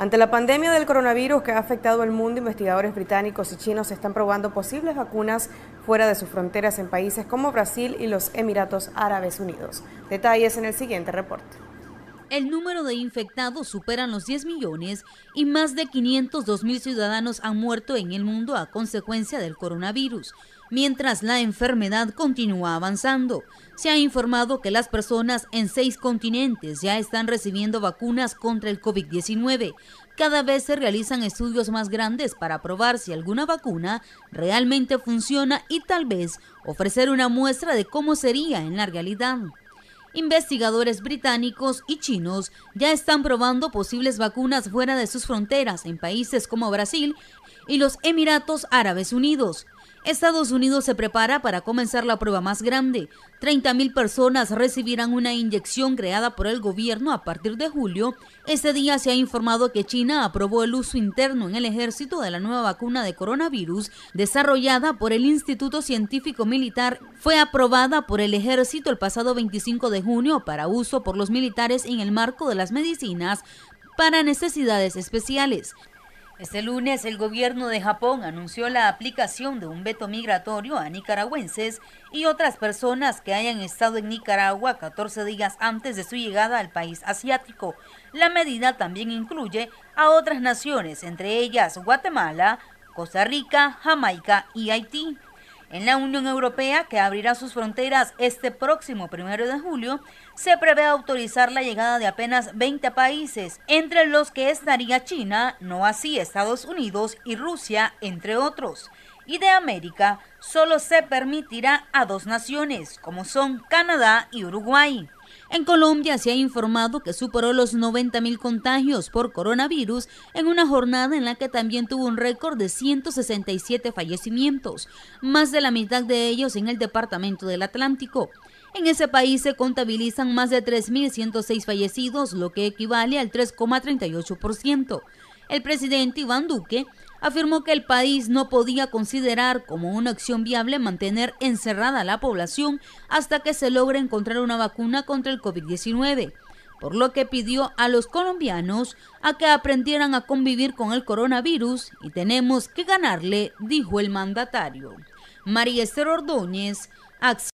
Ante la pandemia del coronavirus que ha afectado al mundo, investigadores británicos y chinos están probando posibles vacunas fuera de sus fronteras en países como Brasil y los Emiratos Árabes Unidos. Detalles en el siguiente reporte el número de infectados superan los 10 millones y más de 502 mil ciudadanos han muerto en el mundo a consecuencia del coronavirus, mientras la enfermedad continúa avanzando. Se ha informado que las personas en seis continentes ya están recibiendo vacunas contra el COVID-19. Cada vez se realizan estudios más grandes para probar si alguna vacuna realmente funciona y tal vez ofrecer una muestra de cómo sería en la realidad. Investigadores británicos y chinos ya están probando posibles vacunas fuera de sus fronteras en países como Brasil y los Emiratos Árabes Unidos. Estados Unidos se prepara para comenzar la prueba más grande. 30.000 personas recibirán una inyección creada por el gobierno a partir de julio. Este día se ha informado que China aprobó el uso interno en el ejército de la nueva vacuna de coronavirus desarrollada por el Instituto Científico Militar. Fue aprobada por el ejército el pasado 25 de junio para uso por los militares en el marco de las medicinas para necesidades especiales. Este lunes el gobierno de Japón anunció la aplicación de un veto migratorio a nicaragüenses y otras personas que hayan estado en Nicaragua 14 días antes de su llegada al país asiático. La medida también incluye a otras naciones, entre ellas Guatemala, Costa Rica, Jamaica y Haití. En la Unión Europea, que abrirá sus fronteras este próximo primero de julio, se prevé autorizar la llegada de apenas 20 países, entre los que estaría China, no así Estados Unidos y Rusia, entre otros. Y de América solo se permitirá a dos naciones, como son Canadá y Uruguay. En Colombia se ha informado que superó los 90.000 contagios por coronavirus en una jornada en la que también tuvo un récord de 167 fallecimientos, más de la mitad de ellos en el departamento del Atlántico. En ese país se contabilizan más de 3.106 fallecidos, lo que equivale al 3,38%. El presidente Iván Duque afirmó que el país no podía considerar como una acción viable mantener encerrada a la población hasta que se logre encontrar una vacuna contra el COVID-19 por lo que pidió a los colombianos a que aprendieran a convivir con el coronavirus y tenemos que ganarle, dijo el mandatario. María Esther Ordóñez,